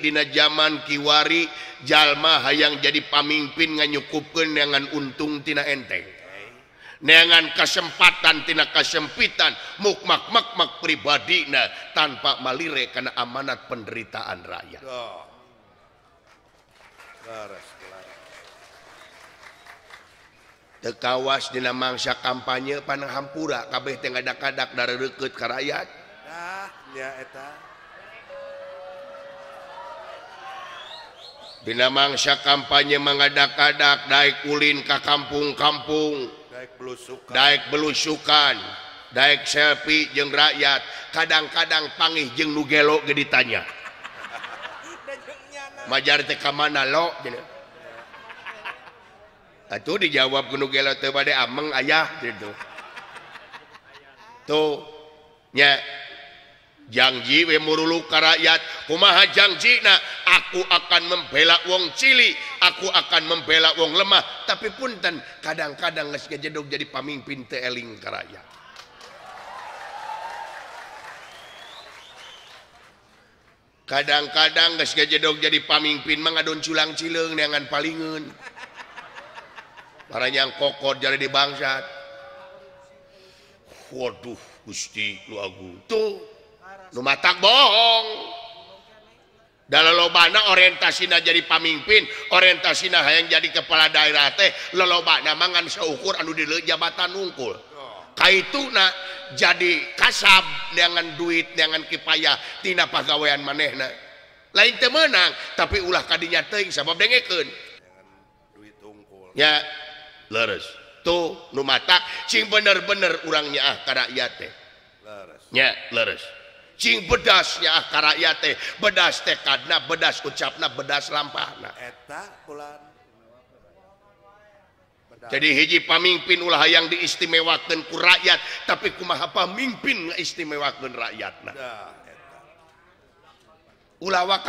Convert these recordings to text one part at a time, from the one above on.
dina zaman Kiwari Jalma hayang jadi pamimpin nganyukupkan dengan tina enteng Dengan kesempatan tina kesempitan mukmak makmak pribadi nah tanpa malire karena amanat penderitaan rakyat tekawas dina mangsa kampanye panang hampura kabeh tengah kadak dari dekat ke rakyat nah, ya, etak namangya kampanye mengada-adak Da kulin Ka kampung kampung pellusukan Dak selfie jeng rakyat kadang-kadang pangih jeng nugelok geitanya majar mana louh dijawab kepadaang ayaah tuh Janjiwe murulu rakyataha Janji aku akan membeak wong Cli aku akan membela wong lemah tapi punten kadang-kadang ngejadog jadi pamimpin telingrayaat kadang-kadang ngesga jedog jadi pamimpin mengadon culang ciileng jangan palingun paranya kokoh dari di bangsa Waduh Gusti tak bohong dalam loban orientasina jadi pemimpin orientasi yang jadi kepala daerah teh lelobak mangan seukur anu di jabatan ungkul Ka itu jadi kasab dengan duit jangan kipaahtinana pegaawaian maneh lain kemenang tapi ulah tadinya teng sama deken du tuh bener-bener urangnya ah, tehnya bedasnyakyat bedas tekadna bedas kucapna bedas lampana jadi hiji pamimpin ulah yang diistimewa tenku rakyat tapi ku ma pamimpinistimewa rakyat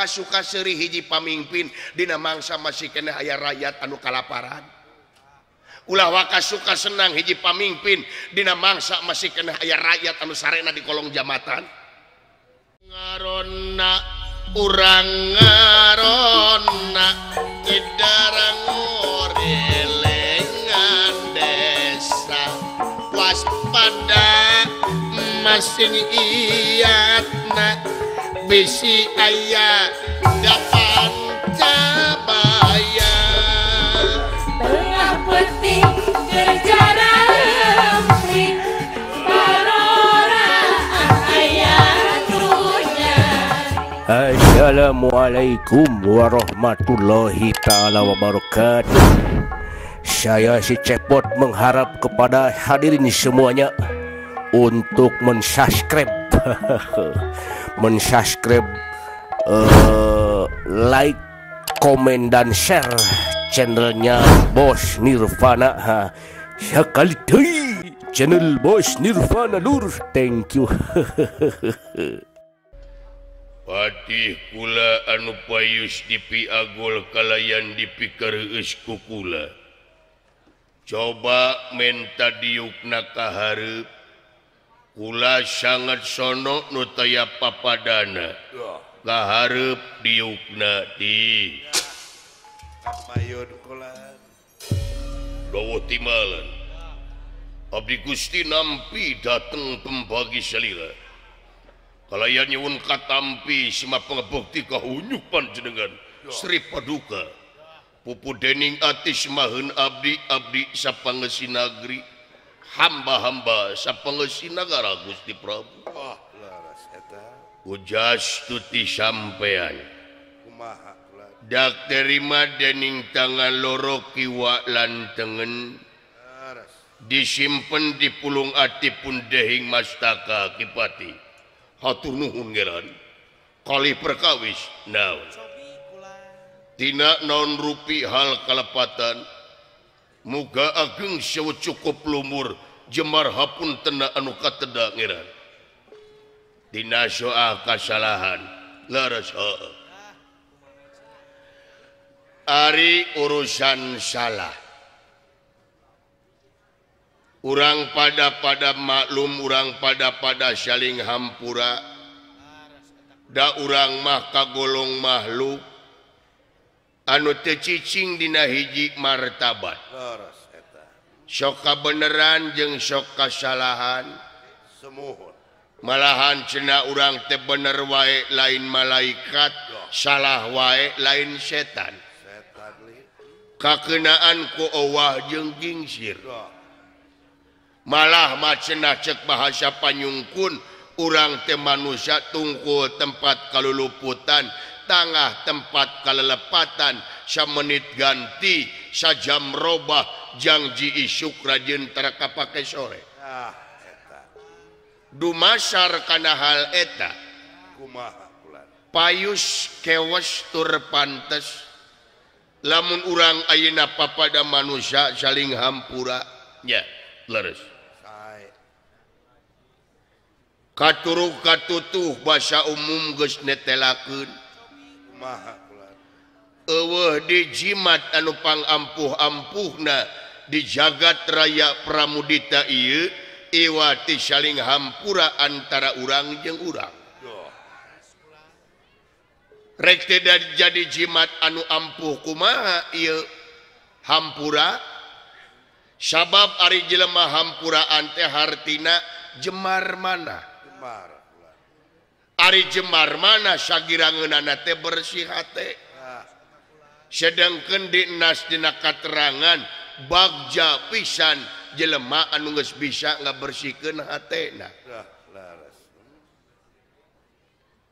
suka seri hiji pamimpin dinam mangsa masih kena ayah rakyat anu kalaparan ulahwakka suka senang hiji pamimpin dinamangsa masih kena ayah rakyat anu Sarena di kolong jamatan ngaronna urang ngaronna idarang ngorelengan desa waspada masing iatna bisi ayat dapat cabaya tengah penting kerjaan Assalamualaikum warahmatullahi taala wabarakatuh. Saya si Cepot mengharap kepada hadirin semuanya untuk mensubscribe, mensubscribe, uh, like, komen dan share channelnya Bos Nirvana. Sekali deh channel Bos Nirvana Lur. Thank you. ihkula anup dipiagol kalyan dipikirkukula coba minta diukna tahar pula sangat sonoknutaya papadaa gahar diuknatii Gusti nampi dateng pembagiselilah punya kalau yaktiyupan seri pupu dening Mahun Abdi Abdipanggri hamba-hamba sappangsingara Gusti Prabujasdak terima dening tangan loro kiwalangen disimpen di Pulung Ahati pun dehing mastaka kipati geran kali perkawistina non rui hal kelepatan muga agung secukup luur jemar hapun tenukan kasalahan Ari urusan salah u pada pada maklum orangrang pada pada saling Hampura Da urang mahkagolong makhluk Ancing Dihiji Martaaba soka beneran jeng sokaalahanmo malahan cena orang tebener waek lain malaikat salah waek lain setan kekenaan koowah jeng gingsir malahma cenah cek bahasa Panyungkun urang ke manusia tungkuh tempat kalau lutan tangah tempat kalau lepatan jam menit ganti sajam robba janji isuk rajin terka pakai sore ah, dumas sar karena hal eta payus kewestur pantes lamun urang a apa pada manusia saling hampurnya lerus turukauh bahasa um dijiat anupang ampuh ampuhna dijagat raya pramuudi Iwati saling Hampura antara urang jeng urang rek dari jadi jimat anu ampuhkumaha Hampura sabab arijilmah Hampura antehartina jemar mana Ari Jemar mana Shagirangannate bersihhati sedangkan dinastina katerangan Bagja pisan jelemakan nus bisa nggak bersihkenak Hai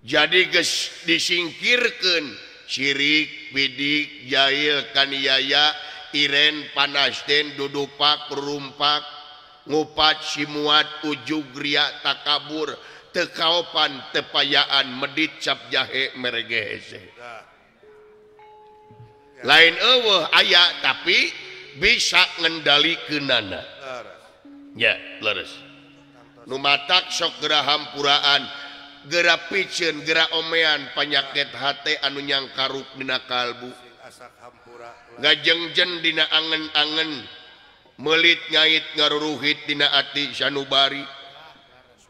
jadi guys disingkirkan Syrik Widik Yail Kaniyaya Iren panasten dudopa perumpakan ngupat simuat ug grtakabur tekapan tepayaan medicap jahe mere lain aya tapi bisa gendali kenana lu so gerahampuraan gerak pi gerak omeian panyakit H anunyang karuk nak kalbu nggak jengjen dina angenanggen nyaitruhhi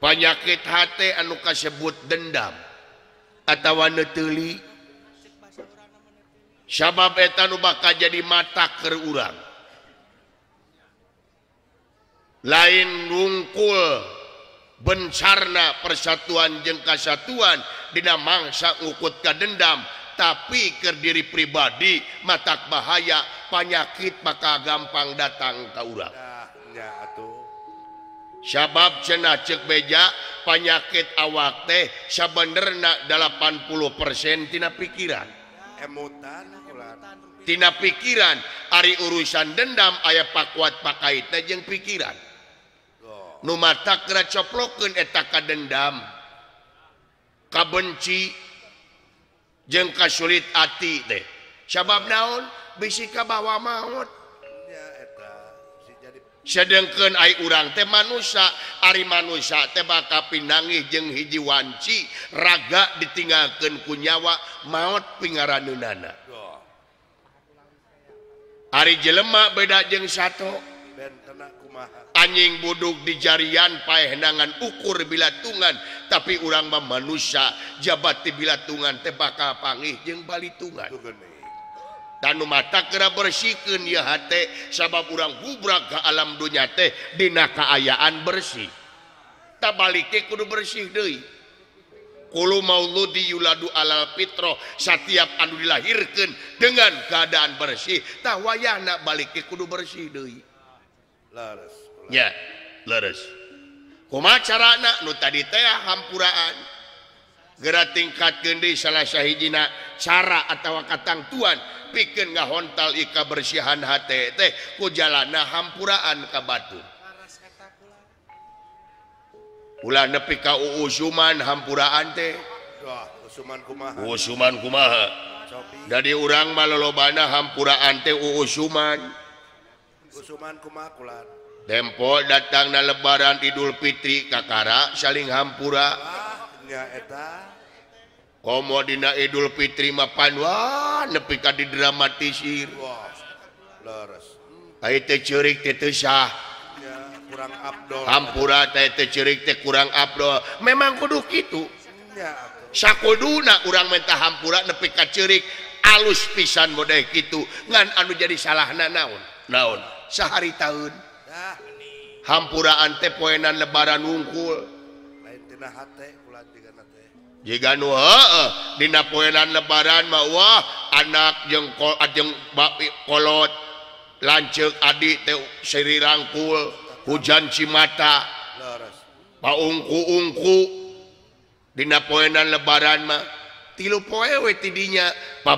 panyakit hatanuka sebut dendam atau jadi mata kerang lain ungkul bencana persatuan jengka satuan dinamangsa ukut ke dendam tapi terdiri pribadi mata bahaya panyakit maka gampang datang tarat sabab cena cek beja panyakit awak teh sanak 80%tina pikirantinana pikiran Ari urusan dendam ayaah pak kuat pakaiitje pikiran Numatacoproken ettaka dendam kabenci yang kasulit hati deh sabab daun bisika bahwa maut sedangkanrang temasa Arimansa tebaka pinangi jeng hiji Waci raga ditingken kunyawa maut pengaranana hari jelemak beda jeng satu orang anjing buduk di jarian paenangan ukur bilatungan tapi u memanusia jabat di bilatungan tebaka pangi Bal dan mata bersihken ya sa kurang hubbra alam dunya teh Di keayaan bersih takbalik kudu bersih mau alarah setiap andu dilahirkan dengan keadaan bersihtawaah anak balik ke kudu bersih De punya ya leres koma cara anak Nu tadi saya hampuraan gera tingkat gede salah syahdina cara atauwak kataang Tuan pi bikingah Hontal ka berrsihan htT ku jalanana hampuraan ka battu Hai pula nepi kau Suman hampuraanmanmanma jadi urang maleloban hampuraan Tman man kemak tempo datangnya lebaran Idul Fitri Kakara saling hammpua ah, mau Idul Fitritis ci kurang Abdul memangduk itu sakoduna kurang minta Hampura ne cirik alus pisan bod itungan Adu jadi salah na naun naun punyahari tahun hampuran te poienan lebaran unggul poenan lebaran bahwa anak yangjekolot lance adik Srirangku hujan Cimataungkuungku Di poenan lebaran tilu powe tinya Pak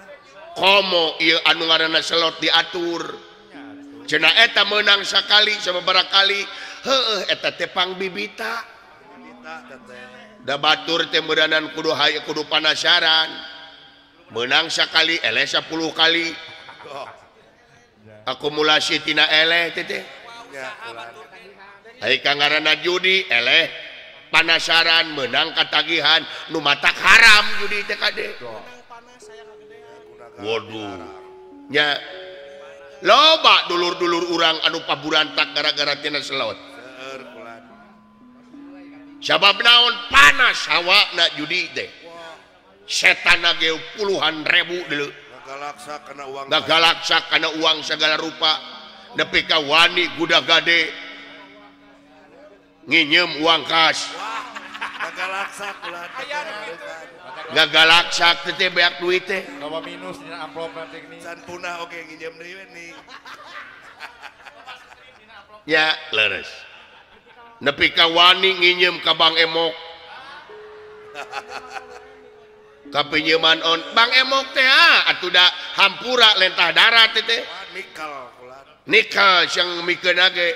diatur cenaeta menangsa kali samabarakali heeta tepang bibita batur tememberan kududu panasaran menangsa kali elesa 10 kali akumulasitina ju panasaran menangkan tagihan lu haram Yudi TKD ya lobak dulur-dulur urang Aduh pa bulann tak gara-gara Ti selawt sa daun panas hawak judi deh setan puluhan rebu dulu galsa karena uang segala rupaDPKwan gudagade ngm uang khas galak sakti teh banyak duit teh loba minus dina amplop nanti ini san punah oke nginjem deui we nih ya leres nepi ka wani nginjem ka Bang Emok ka pinjaman on Bang Emok teh ah atuh da hampura lentah darat teh nikel nikel yang mikeun ge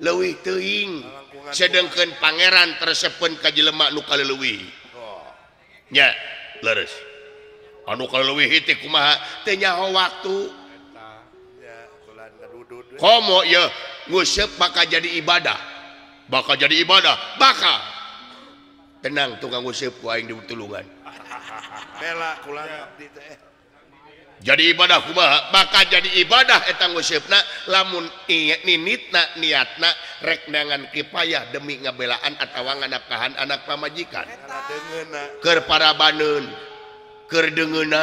ing sedangkan Pangeran tersepen kaj je lemak nuukawi waktu ngusep bakal jadi ibadah bakal jadi ibadah bakal tenang tunggangngusep wa ditulungan hala jadi ibadah maka jadi ibadah etang muna lamun niatna regnangan kipaah demi ngebelaan atauwang anak kahan anak pamajikankerparabanun kerdengen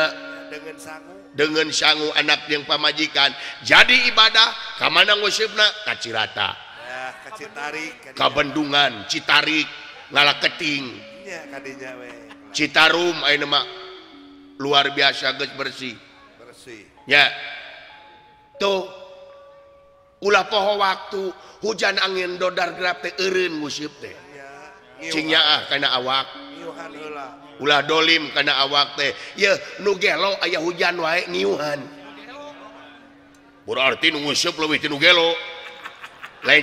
dengan sanggu anak yang pamajikan jadi ibadah keman muibna kacilrata kabandungan citari ngalah keting citarummak luar biasa guys bersih punya Hai tuh Hai pulah poho waktu hujan angin dodar-grafe Erin musyubnya ah karena awak lah dolim karena awak teh nugello ayaah hujan wauhanlo lain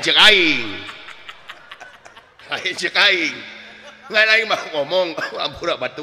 cekakaing ngalainmah ngomong batu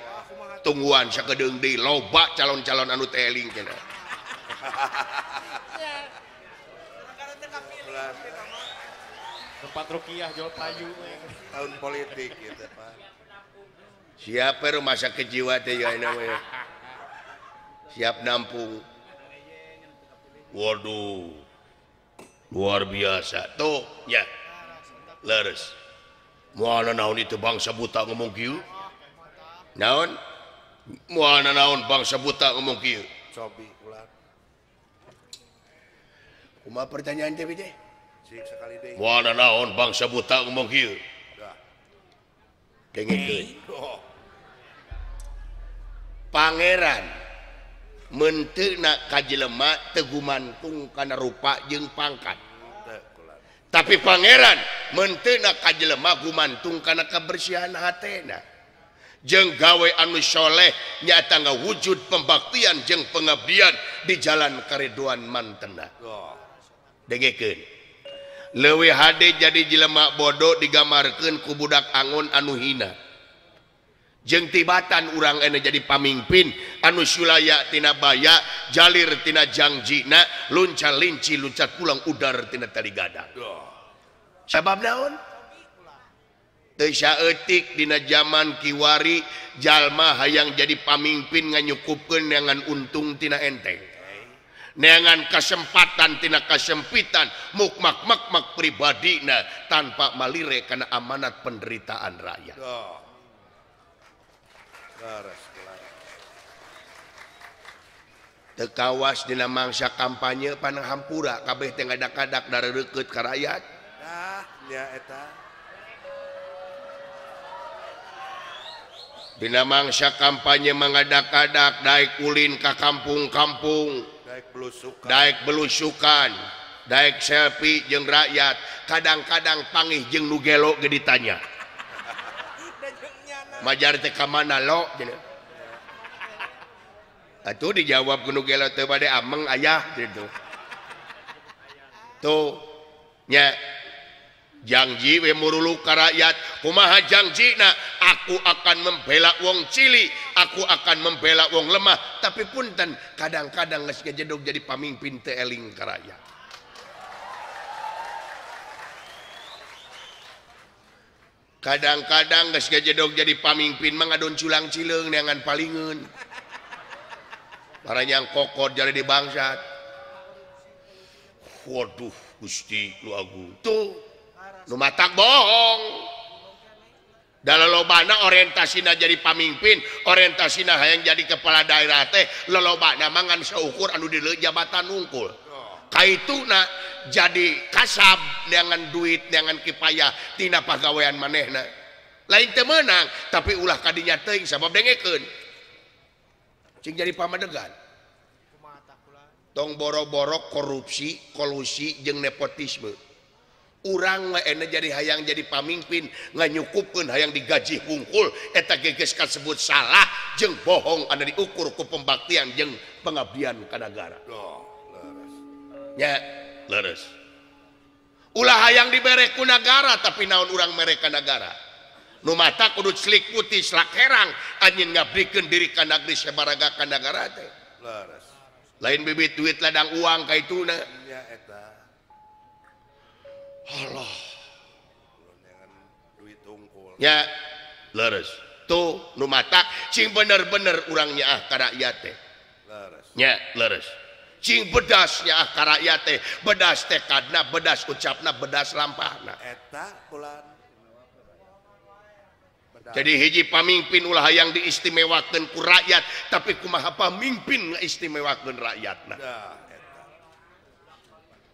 lobak calon-calon an ruqy eh. tahun politik Si rumah sakit kejiwa siap nampung Waduh luar biasa tuh ya itu Bang sebut ngo na on bangsabuta pertanyaan Pangeranmentenak kaj lemak tegumantung karena rupa jeung pangkat tapi Pangeranmentenak kaj lemak gumantung karena kabersihan Aak je gawei anusholeh nya tangga wujud pembatian jeng pengebian di Ja karriduan mantenda de lew HD jadi jelemak bodoh digamarkan kubudak anun anuh hina jeng tibatan urang en jadi pamimpin anu Suaya tinabaya Jalirtinajangjina loncalinci lucat pulang Udartinatarigada sebab daun tik Dina zaman Kiwarijallma yang jadi pemimpin menyukup ke nengan untungtinana enteng nengan kesempatantinana kasempmpitan mukmakmakmak pribadi nah tanpameli karena amanat penderitaan rakyat tekawas dinamangsa kampanye pandang Hampura kabeh ada-kadangk dari rekrut kerayaatnya namangya kampanye mengada-adak dai kulin Ka kampung kampung pellusukan Da selfie je rakyat kadang-kadang pangih jeng nugelok geitanya majar mana lo itu dijawabgel kepadaang ayah tuhnya Janjiwe murulukyat Jaji aku akan membela wong Cli aku akan membela wong lemah tapi punten kadang-kadang les jedok jadi pamimpin Tlingrayaat kadang-kadang lesdog jadi pamimpin mengadon culang ciileng jangan palingun paranya kokoh jadi di bangsa Waduh Gusti tak bohong dalam loban orientasina jadi pemimpin orientasi hanya yang jadi kepala daerah teh le mangan seukuru jabatan ungkul Ka itu jadi kasab dengan duit dengan kipayatinaawaian maneh lain ke tapi ulah tadinya te sama jadimade tong boro-boro korupsi kousi jeung nepotisme u energi jadi hayang jadi pamimpin mennykupkan hay yang digajih hungungkul eta gegeskanbut salah jeng bohong ada diukur ke pembatian jeng pengabbian ke negara oh, ulah yang diberreku negara tapi naon orang merekagara nomatadu selikutirang angin ngabriken diri karenaraga ke negara lain bibit- duit ladang uang kayak itu Allahtungkulnya lerus tuh Numatacing bener-bener urangnya ahkaraky tehnya bedasnyakarakyat bedas ah tehad bedas kucapna bedas lampmpa nah Hai jadi hiji pamimpin ulah yang diistimewatenku rakyat tapi kumahpa mimpin mengistimewa rakyat Nah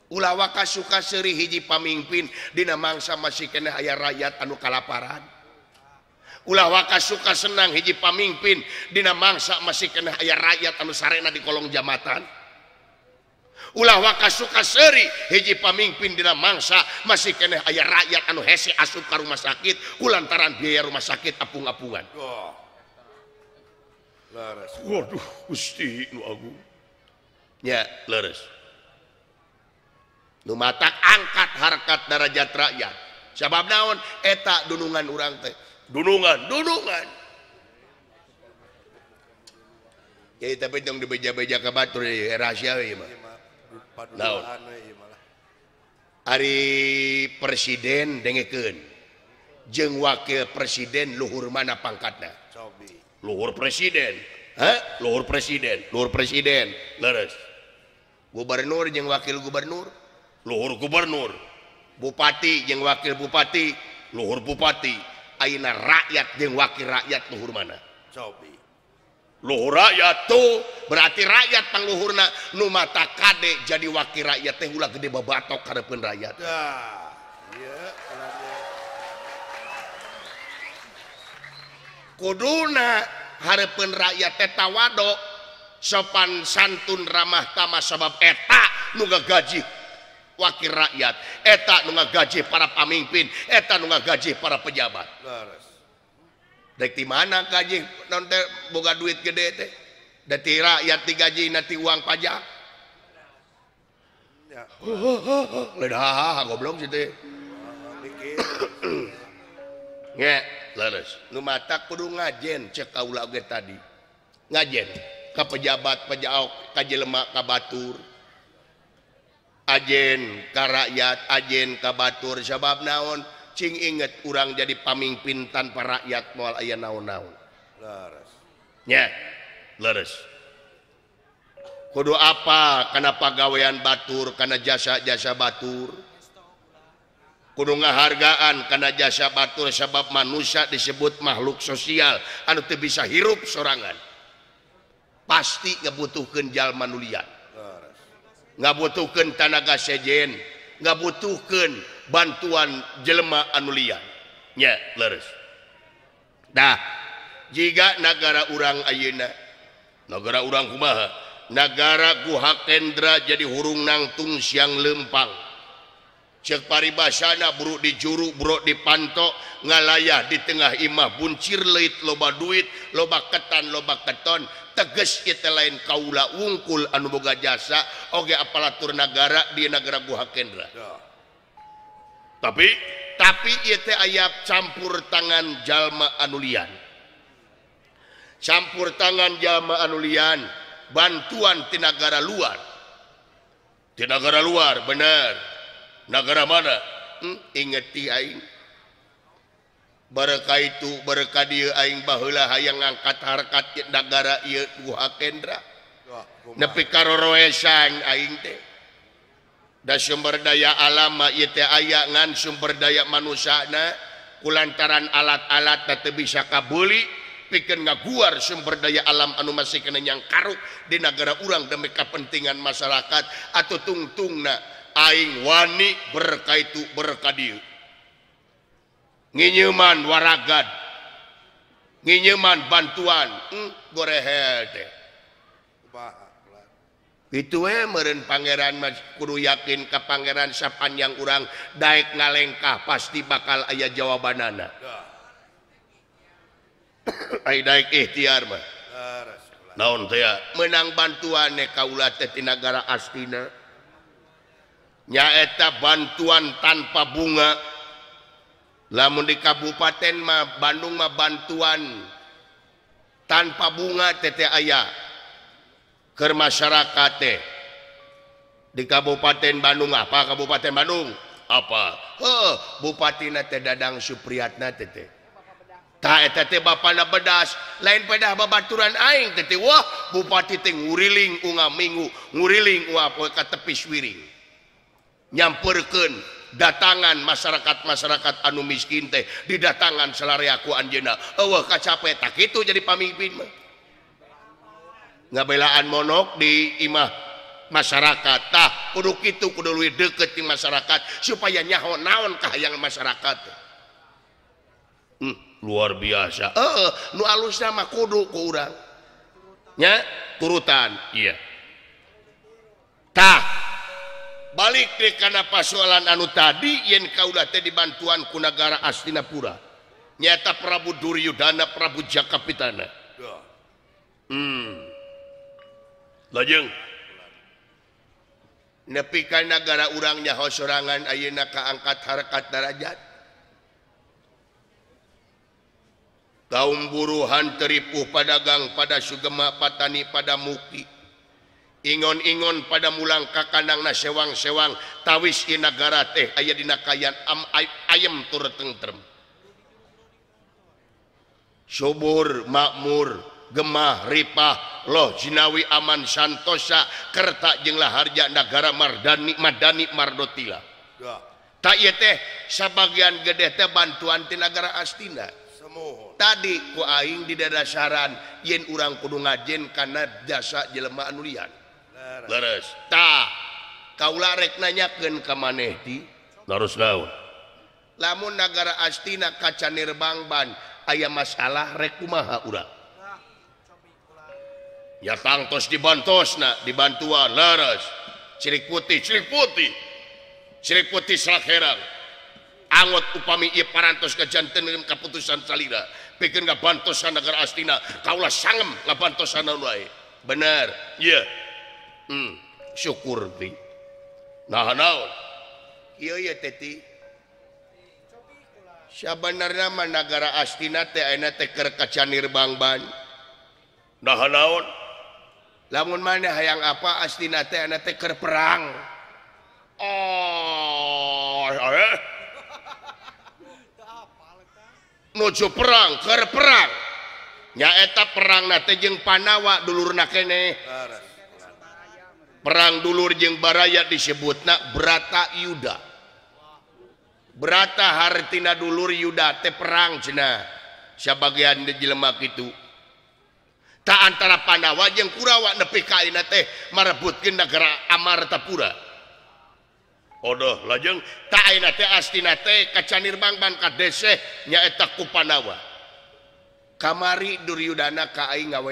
uwakka suka sereri hiji pamimpin nam mangsa masih kene ayah rayaat anu kalaparan ulah waka suka senang hiji pamimpin na mangsa masih kene ayah rayakyat Anu Sarena di kolong jaatan ulahwakka suka seri hiji pamimpin na mangsa masih kene ayahrayaat anu He aska rumah sakit u lantaran biaya rumah sakit aunguhan yare mata angkat harkat naraja rakyat sebab daun etak duungan orang duluungan kita di-beja hari presiden de jeng wakil presiden Luhur mana pangkatnya Luhur presiden Luhur presiden Luhur presiden Gubernur je wakil Gubernur Luhur Gubernur Bupati yang wakil Bupati Luhur Bupati Aina rakyat yang wakil rakyat Luhur manahur rakyat tuh berarti rakyat tang luhurna Numata Kadek jadi wakil rakyatla gede batok had raat Kuduna hadapan rakyat Teta Wadok sopan santun ramah tama sabab peta nuga gajiku wakil rakyat etak menga gaji para pamimpin etak gaji para pejabat de di mana gaji boga duit gede de rakyat gaji nanti uang pajak nga tadi ngaje pejabat pejauh kaj lemak ka Batur punya ajen rakyat ajen ka Batur sebab naon inget kurang jadi pemimpintan para rakyat mual ayaah naun-naun apa Ken gawaian Batur karena jasa-jasa Batur pen penghargaan karena jasa Batur sebab manusia disebut makhluk sosial an itu bisa hirup serangan pasti kebutuh kenjal manliaat butuhkan tanaga sejen nggak butuhkan bantuan jelemah Anuliliadah jika negara urang Ayeuna negara urang Hubaha negara Guhak Tendra jadihurung nang Ttung siang Lempang pari Basana buruk di juug brok di pantok ngalahah di tengah Imahbuncirlit loba duit loba ketan loba keton teges kita lain Kaula ungkul Anu Boga jasa Oke apalatur nagara dinagara Buha tapi tapi itu ayap campur tangan jalma anullian campur tangan jalma anullian bantuan Tinagara luar Tinagara luar benerbenar negara mana hmm, in mereka itu ber diaing bah yang ngangkat harkat negara sumber daya alama ayaangan sumber dayak manusia lantaran alat-alat tapi bisa kabul boleh pikir nggak keluarar sumber daya alam anu masihken yang karuk di negara urang demikkapentingan masyarakat atau tungtung berka hmm, itu berkaman warraga ngman bantuan gore itu me Pangeran Mas perlu yakin ke Pangeran sapan yang orang baik ngalekah pasti bakal ayat jawabanana ikhtiar menang bantuan eh Ka Tetinagara astina punyaeta bantuan tanpa bungalah di Kabupaten Bandunga bantuan tanpa bungatete aya ke masyarakat di Kabupaten Bandunga apa Kabupaten Bandung apa bupati Dadang sup lainuran bupatiminggu ngling tepiswiring nyammperkan datangan masyarakat-masyarakat anumiskinnte didatangan selariaku an jenah kacaptak itu jadi pamimpinbelaan monok di imah masyarakattah itu pedului deket masyarakat supaya nyaho nawankah yang masyarakat hmm, luar biasalus nama kuutan karena persoalan anu tadi kau di bantuanku negara Astinaura nyatap Prabu Dury Yuudana Prabu Jakkapitana hmm. lajeng nepikan negara urangnyaho seranganaka angkat hakatrajat kaum buruhan teripuh pada gang pada Sugema Patani pada mupi punya ingon-ingon pada mulang kakanang nasewang sewang tawis digara teh ayahdinakayan ayam turrem subur makmur gemah ripah lohzinainawi aman Santosa Kerta jenglah Harja negara mardani Madani mardotila sabagian gede bantuantinagara astina tadi kuain di dadasaran yin urang kudu ngajin karena jasa jelemah nulian Kalah reknanya la negara astina kaca Nirbangban ayam masalah rekuma ya pantos dibantos nah diban Laras ciri putih ciri putih putihanggot up paras kejan dengan keputusan bikin nggak pansan negara astina Kalah sangem benar Iya punya hmm, syukur di nah negara Astina T Teker kairbangban nah namun mana hayang apa astina Teker ah, eh. perang Ohju perang perangnyaeta perang najeng panwak dulu naeh perang dulur jeng baraat disebut Nah berata Yuda berata haritina dulur Yuda teh perang Cinaba di Jelemak itu tak antara Panawa jeng kurawak ka merebutkin negara Amaruraa lojengawa kamari Duryudana kawa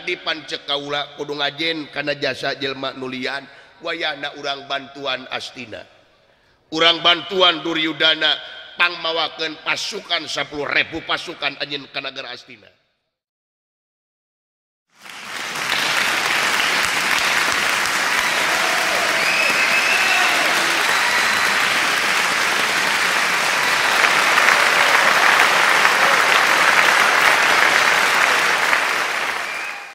dipan cekaula koung ajen karena jasa Jelma nulian wayana urang bantuan astina urang bantuan Duryudana tangmawaken pasukan 10.000 pasukan anjin Kangar astina